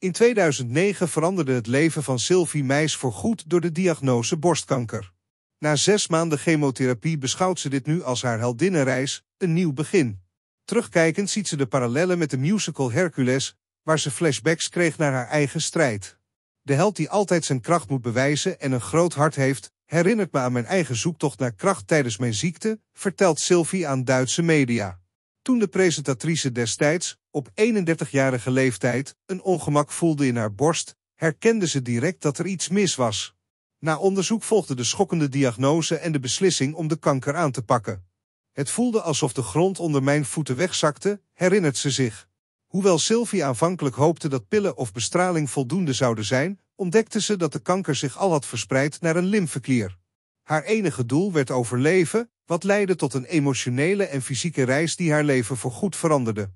In 2009 veranderde het leven van Sylvie Meijs voorgoed door de diagnose borstkanker. Na zes maanden chemotherapie beschouwt ze dit nu als haar heldinnenreis, een nieuw begin. Terugkijkend ziet ze de parallellen met de musical Hercules, waar ze flashbacks kreeg naar haar eigen strijd. De held die altijd zijn kracht moet bewijzen en een groot hart heeft, herinnert me aan mijn eigen zoektocht naar kracht tijdens mijn ziekte, vertelt Sylvie aan Duitse media. Toen de presentatrice destijds, op 31-jarige leeftijd een ongemak voelde in haar borst, herkende ze direct dat er iets mis was. Na onderzoek volgde de schokkende diagnose en de beslissing om de kanker aan te pakken. Het voelde alsof de grond onder mijn voeten wegzakte, herinnert ze zich. Hoewel Sylvie aanvankelijk hoopte dat pillen of bestraling voldoende zouden zijn, ontdekte ze dat de kanker zich al had verspreid naar een lymfeklier. Haar enige doel werd overleven, wat leidde tot een emotionele en fysieke reis die haar leven voorgoed veranderde.